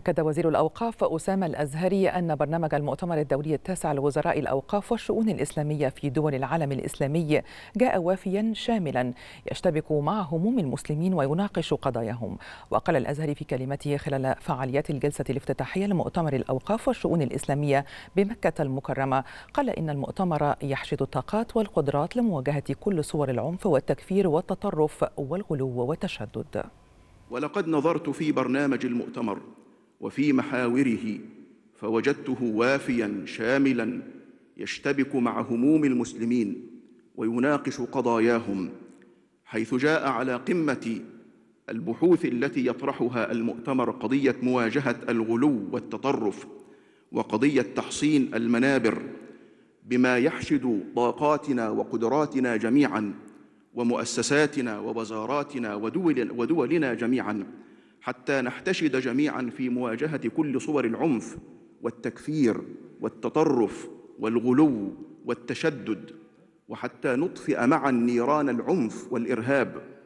أكد وزير الأوقاف أسامة الأزهري أن برنامج المؤتمر الدولي التاسع لوزراء الأوقاف والشؤون الإسلامية في دول العالم الإسلامي جاء وافيا شاملا يشتبك مع هموم المسلمين ويناقش قضاياهم وقال الأزهري في كلمته خلال فعاليات الجلسة الافتتاحية لمؤتمر الأوقاف والشؤون الإسلامية بمكة المكرمة قال إن المؤتمر يحشد الطاقات والقدرات لمواجهة كل صور العنف والتكفير والتطرف والغلو والتشدد ولقد نظرت في برنامج المؤتمر وفي محاوره فوجدته وافيا شاملا يشتبك مع هموم المسلمين ويناقش قضاياهم حيث جاء على قمه البحوث التي يطرحها المؤتمر قضيه مواجهه الغلو والتطرف وقضيه تحصين المنابر بما يحشد طاقاتنا وقدراتنا جميعا ومؤسساتنا ووزاراتنا ودول ودولنا جميعا حتى نحتشد جميعا في مواجهه كل صور العنف والتكفير والتطرف والغلو والتشدد وحتى نطفئ معا نيران العنف والارهاب